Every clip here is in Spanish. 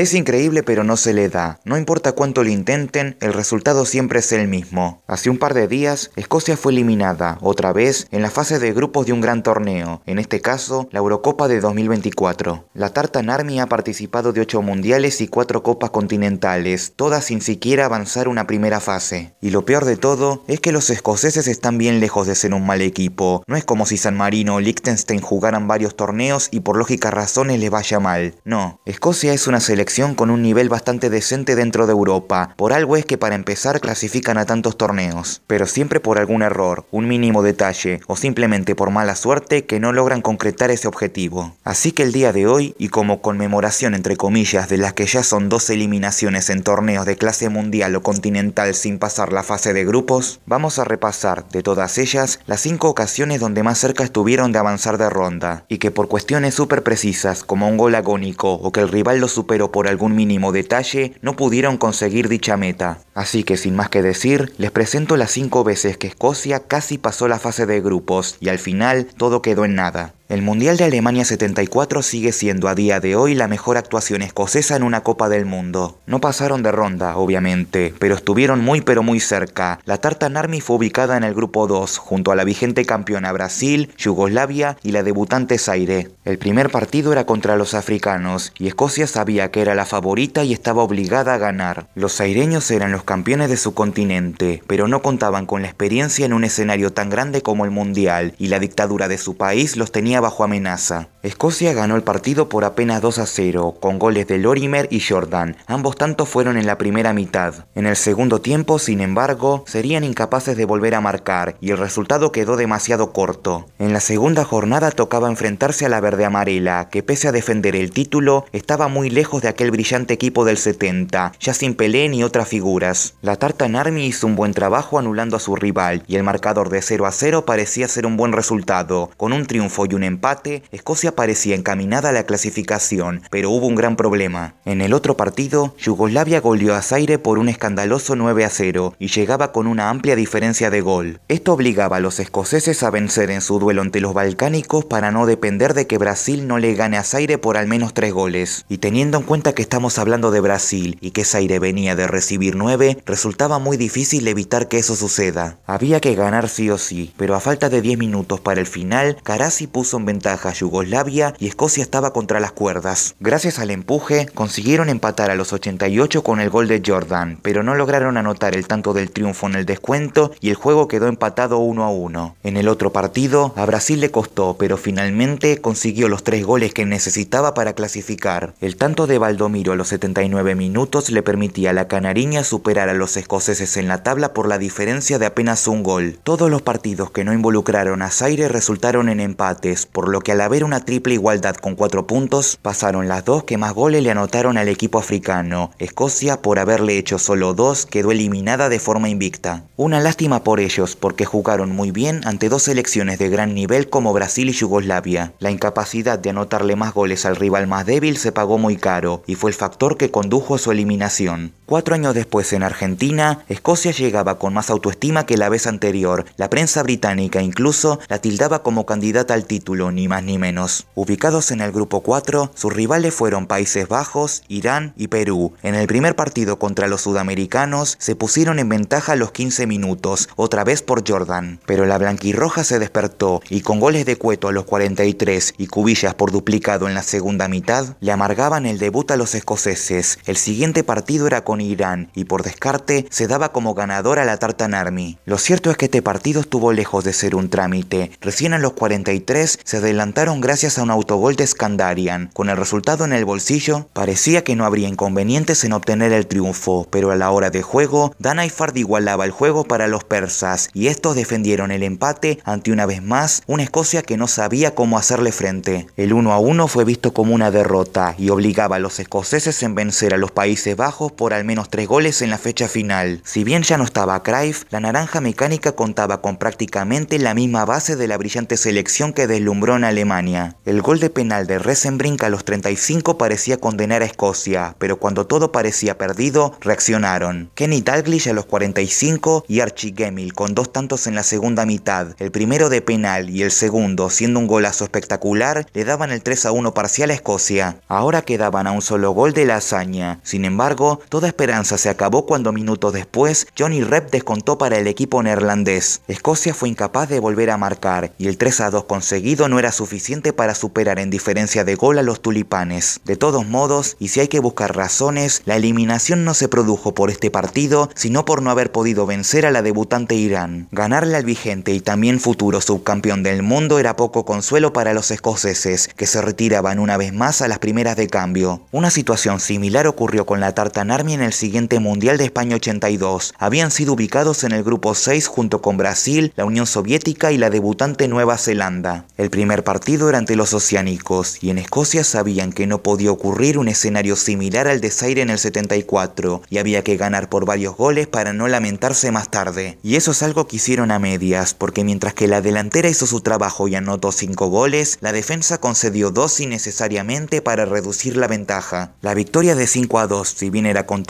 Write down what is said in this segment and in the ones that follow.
Es increíble pero no se le da. No importa cuánto lo intenten, el resultado siempre es el mismo. Hace un par de días, Escocia fue eliminada, otra vez, en la fase de grupos de un gran torneo, en este caso, la Eurocopa de 2024. La Tartan Army ha participado de 8 mundiales y 4 copas continentales, todas sin siquiera avanzar una primera fase. Y lo peor de todo es que los escoceses están bien lejos de ser un mal equipo. No es como si San Marino o Liechtenstein jugaran varios torneos y por lógicas razones les vaya mal. No, Escocia es una selección con un nivel bastante decente dentro de Europa. Por algo es que para empezar clasifican a tantos torneos, pero siempre por algún error, un mínimo detalle o simplemente por mala suerte que no logran concretar ese objetivo. Así que el día de hoy, y como conmemoración entre comillas de las que ya son dos eliminaciones en torneos de clase mundial o continental sin pasar la fase de grupos, vamos a repasar de todas ellas las cinco ocasiones donde más cerca estuvieron de avanzar de ronda, y que por cuestiones súper precisas como un gol agónico o que el rival lo superó por por algún mínimo detalle no pudieron conseguir dicha meta. Así que sin más que decir, les presento las cinco veces que Escocia casi pasó la fase de grupos y al final todo quedó en nada. El Mundial de Alemania 74 sigue siendo a día de hoy la mejor actuación escocesa en una Copa del Mundo. No pasaron de ronda, obviamente, pero estuvieron muy pero muy cerca. La Tartan Army fue ubicada en el grupo 2, junto a la vigente campeona Brasil, Yugoslavia y la debutante Zaire. El primer partido era contra los africanos, y Escocia sabía que era la favorita y estaba obligada a ganar. Los zaireños eran los campeones de su continente, pero no contaban con la experiencia en un escenario tan grande como el Mundial, y la dictadura de su país los tenía bajo amenaza. Escocia ganó el partido por apenas 2 a 0, con goles de Lorimer y Jordan. Ambos tantos fueron en la primera mitad. En el segundo tiempo, sin embargo, serían incapaces de volver a marcar y el resultado quedó demasiado corto. En la segunda jornada tocaba enfrentarse a la verde amarela, que pese a defender el título, estaba muy lejos de aquel brillante equipo del 70, ya sin Pelé ni otras figuras. La Tartan Army hizo un buen trabajo anulando a su rival y el marcador de 0 a 0 parecía ser un buen resultado, con un triunfo y un empate, Escocia parecía encaminada a la clasificación, pero hubo un gran problema. En el otro partido, Yugoslavia goleó a Zaire por un escandaloso 9 a 0 y llegaba con una amplia diferencia de gol. Esto obligaba a los escoceses a vencer en su duelo ante los balcánicos para no depender de que Brasil no le gane a Zaire por al menos 3 goles. Y teniendo en cuenta que estamos hablando de Brasil y que Zaire venía de recibir 9, resultaba muy difícil evitar que eso suceda. Había que ganar sí o sí, pero a falta de 10 minutos para el final, Carasi puso son ventaja Yugoslavia y Escocia estaba contra las cuerdas. Gracias al empuje, consiguieron empatar a los 88 con el gol de Jordan, pero no lograron anotar el tanto del triunfo en el descuento y el juego quedó empatado 1 a 1. En el otro partido, a Brasil le costó, pero finalmente consiguió los tres goles que necesitaba para clasificar. El tanto de Baldomiro a los 79 minutos le permitía a la Canariña superar a los escoceses en la tabla por la diferencia de apenas un gol. Todos los partidos que no involucraron a Zaire resultaron en empates, por lo que al haber una triple igualdad con cuatro puntos, pasaron las dos que más goles le anotaron al equipo africano. Escocia, por haberle hecho solo dos, quedó eliminada de forma invicta. Una lástima por ellos, porque jugaron muy bien ante dos selecciones de gran nivel como Brasil y Yugoslavia. La incapacidad de anotarle más goles al rival más débil se pagó muy caro, y fue el factor que condujo a su eliminación. Cuatro años después, en Argentina, Escocia llegaba con más autoestima que la vez anterior. La prensa británica incluso la tildaba como candidata al título, ni más ni menos. Ubicados en el grupo 4, sus rivales fueron Países Bajos, Irán y Perú. En el primer partido contra los sudamericanos, se pusieron en ventaja a los 15 minutos, otra vez por Jordan. Pero la blanquirroja se despertó y con goles de Cueto a los 43 y Cubillas por duplicado en la segunda mitad, le amargaban el debut a los escoceses. El siguiente partido era con Irán y por descarte se daba como ganador a la Tartan Army. Lo cierto es que este partido estuvo lejos de ser un trámite. Recién en los 43 se adelantaron gracias a un autogol de Skandarian. Con el resultado en el bolsillo, parecía que no habría inconvenientes en obtener el triunfo, pero a la hora de juego, Dana igualaba el juego para los persas y estos defendieron el empate ante una vez más una Escocia que no sabía cómo hacerle frente. El 1 a 1 fue visto como una derrota y obligaba a los escoceses en vencer a los Países Bajos por al menos menos tres goles en la fecha final. Si bien ya no estaba Cruyff, la naranja mecánica contaba con prácticamente la misma base de la brillante selección que deslumbró en Alemania. El gol de penal de Resenbrink a los 35 parecía condenar a Escocia, pero cuando todo parecía perdido, reaccionaron. Kenny Dalglish a los 45 y Archie Gemmill con dos tantos en la segunda mitad, el primero de penal y el segundo, siendo un golazo espectacular, le daban el 3 a 1 parcial a Escocia. Ahora quedaban a un solo gol de la hazaña. Sin embargo, toda esperanza se acabó cuando minutos después Johnny Rep descontó para el equipo neerlandés. Escocia fue incapaz de volver a marcar y el 3 a 2 conseguido no era suficiente para superar en diferencia de gol a los tulipanes. De todos modos, y si hay que buscar razones, la eliminación no se produjo por este partido, sino por no haber podido vencer a la debutante Irán. Ganarle al vigente y también futuro subcampeón del mundo era poco consuelo para los escoceses, que se retiraban una vez más a las primeras de cambio. Una situación similar ocurrió con la Tartan Army en el siguiente Mundial de España 82. Habían sido ubicados en el grupo 6 junto con Brasil, la Unión Soviética y la debutante Nueva Zelanda. El primer partido era ante los oceánicos y en Escocia sabían que no podía ocurrir un escenario similar al de Zaire en el 74 y había que ganar por varios goles para no lamentarse más tarde. Y eso es algo que hicieron a medias, porque mientras que la delantera hizo su trabajo y anotó 5 goles, la defensa concedió 2 innecesariamente para reducir la ventaja. La victoria de 5 a 2, si bien era contra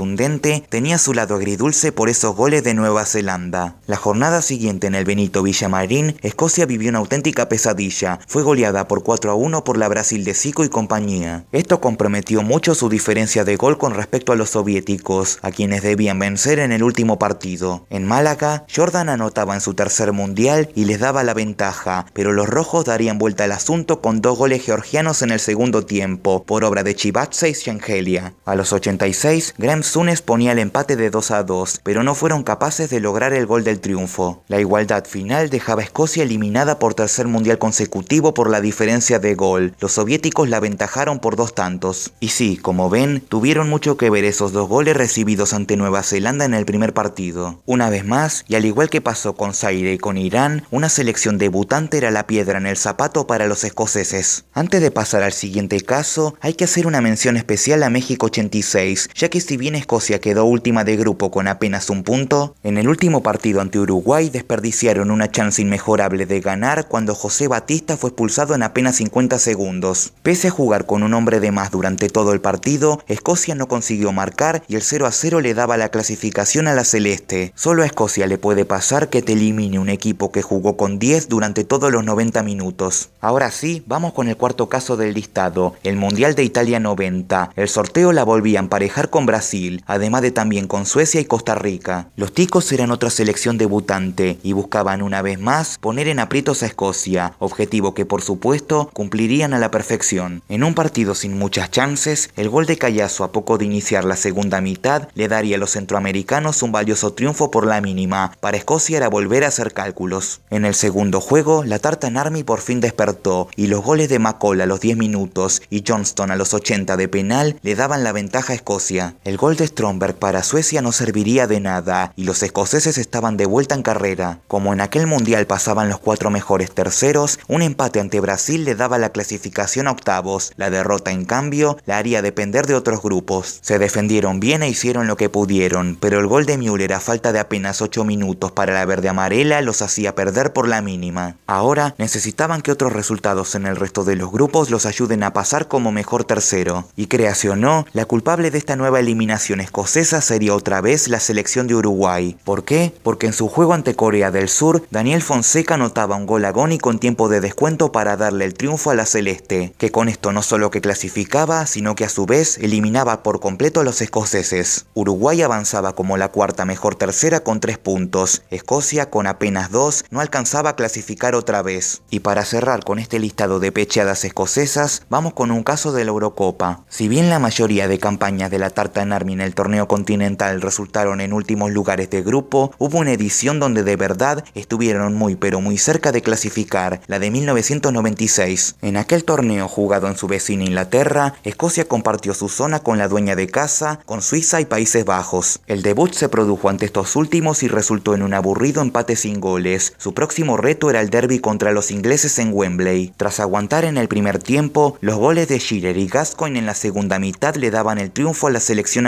tenía su lado agridulce por esos goles de Nueva Zelanda. La jornada siguiente en el Benito Villamarín, Escocia vivió una auténtica pesadilla. Fue goleada por 4 a 1 por la Brasil de Zico y compañía. Esto comprometió mucho su diferencia de gol con respecto a los soviéticos, a quienes debían vencer en el último partido. En Málaga, Jordan anotaba en su tercer mundial y les daba la ventaja, pero los rojos darían vuelta al asunto con dos goles georgianos en el segundo tiempo, por obra de Chibatse y Shangelia. A los 86, Graham Zunes ponía el empate de 2 a 2, pero no fueron capaces de lograr el gol del triunfo. La igualdad final dejaba a Escocia eliminada por tercer mundial consecutivo por la diferencia de gol. Los soviéticos la aventajaron por dos tantos. Y sí, como ven, tuvieron mucho que ver esos dos goles recibidos ante Nueva Zelanda en el primer partido. Una vez más, y al igual que pasó con Zaire y con Irán, una selección debutante era la piedra en el zapato para los escoceses. Antes de pasar al siguiente caso, hay que hacer una mención especial a México 86, ya que si bien Escocia quedó última de grupo con apenas un punto, en el último partido ante Uruguay desperdiciaron una chance inmejorable de ganar cuando José Batista fue expulsado en apenas 50 segundos. Pese a jugar con un hombre de más durante todo el partido, Escocia no consiguió marcar y el 0 a 0 le daba la clasificación a la celeste. Solo a Escocia le puede pasar que te elimine un equipo que jugó con 10 durante todos los 90 minutos. Ahora sí, vamos con el cuarto caso del listado, el Mundial de Italia 90. El sorteo la volvía a emparejar con Brasil además de también con Suecia y Costa Rica. Los ticos eran otra selección debutante y buscaban una vez más poner en aprietos a Escocia, objetivo que por supuesto cumplirían a la perfección. En un partido sin muchas chances, el gol de Callazo a poco de iniciar la segunda mitad le daría a los centroamericanos un valioso triunfo por la mínima. Para Escocia era volver a hacer cálculos. En el segundo juego, la Tartan Army por fin despertó y los goles de McCall a los 10 minutos y Johnston a los 80 de penal le daban la ventaja a Escocia. El gol Stromberg para Suecia no serviría de nada y los escoceses estaban de vuelta en carrera. Como en aquel mundial pasaban los cuatro mejores terceros, un empate ante Brasil le daba la clasificación a octavos. La derrota, en cambio, la haría depender de otros grupos. Se defendieron bien e hicieron lo que pudieron, pero el gol de Müller a falta de apenas 8 minutos para la verde amarela los hacía perder por la mínima. Ahora necesitaban que otros resultados en el resto de los grupos los ayuden a pasar como mejor tercero. Y creación no, la culpable de esta nueva eliminación escocesa sería otra vez la selección de Uruguay. ¿Por qué? Porque en su juego ante Corea del Sur, Daniel Fonseca anotaba un gol agónico con tiempo de descuento para darle el triunfo a la celeste, que con esto no solo que clasificaba, sino que a su vez eliminaba por completo a los escoceses. Uruguay avanzaba como la cuarta mejor tercera con tres puntos. Escocia, con apenas dos, no alcanzaba a clasificar otra vez. Y para cerrar con este listado de pecheadas escocesas, vamos con un caso de la Eurocopa. Si bien la mayoría de campañas de la tarta en Armin el torneo continental resultaron en últimos lugares de grupo, hubo una edición donde de verdad estuvieron muy pero muy cerca de clasificar, la de 1996. En aquel torneo jugado en su vecina Inglaterra, Escocia compartió su zona con la dueña de casa, con Suiza y Países Bajos. El debut se produjo ante estos últimos y resultó en un aburrido empate sin goles. Su próximo reto era el derby contra los ingleses en Wembley. Tras aguantar en el primer tiempo, los goles de Schiller y Gascoigne en la segunda mitad le daban el triunfo a la selección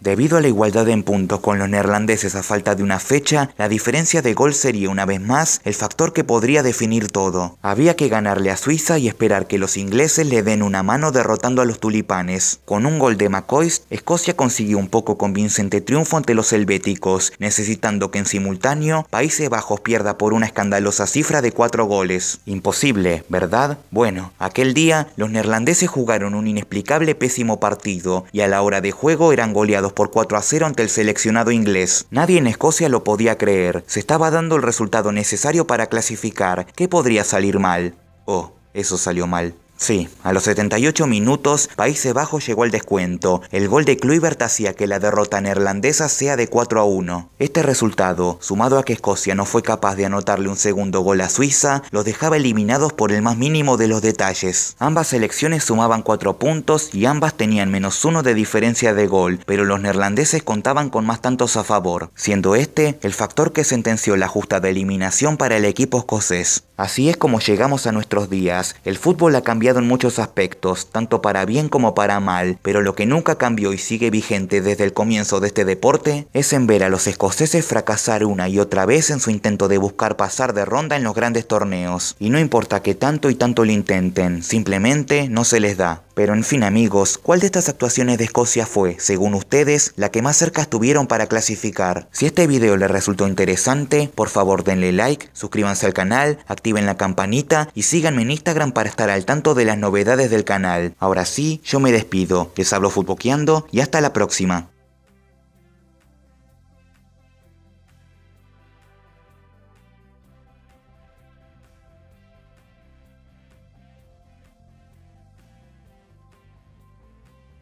Debido a la igualdad en puntos con los neerlandeses a falta de una fecha, la diferencia de gol sería una vez más el factor que podría definir todo. Había que ganarle a Suiza y esperar que los ingleses le den una mano derrotando a los tulipanes. Con un gol de McCoy, Escocia consiguió un poco convincente triunfo ante los helvéticos, necesitando que en simultáneo Países Bajos pierda por una escandalosa cifra de cuatro goles. Imposible, ¿verdad? Bueno, aquel día los neerlandeses jugaron un inexplicable pésimo partido y a la hora de juego eran goleados por 4 a 0 ante el seleccionado inglés. Nadie en Escocia lo podía creer. Se estaba dando el resultado necesario para clasificar. ¿Qué podría salir mal? Oh, eso salió mal. Sí, a los 78 minutos, Países Bajos llegó al descuento. El gol de Kluivert hacía que la derrota neerlandesa sea de 4 a 1. Este resultado, sumado a que Escocia no fue capaz de anotarle un segundo gol a Suiza, los dejaba eliminados por el más mínimo de los detalles. Ambas selecciones sumaban 4 puntos y ambas tenían menos uno de diferencia de gol, pero los neerlandeses contaban con más tantos a favor, siendo este el factor que sentenció la justa de eliminación para el equipo escocés. Así es como llegamos a nuestros días. El fútbol ha cambiado en muchos aspectos, tanto para bien como para mal, pero lo que nunca cambió y sigue vigente desde el comienzo de este deporte es en ver a los escoceses fracasar una y otra vez en su intento de buscar pasar de ronda en los grandes torneos. Y no importa que tanto y tanto lo intenten, simplemente no se les da. Pero en fin amigos, ¿cuál de estas actuaciones de Escocia fue, según ustedes, la que más cerca estuvieron para clasificar? Si este video les resultó interesante, por favor denle like, suscríbanse al canal, activen la campanita y síganme en Instagram para estar al tanto de las novedades del canal. Ahora sí, yo me despido, les hablo Futboqueando y hasta la próxima.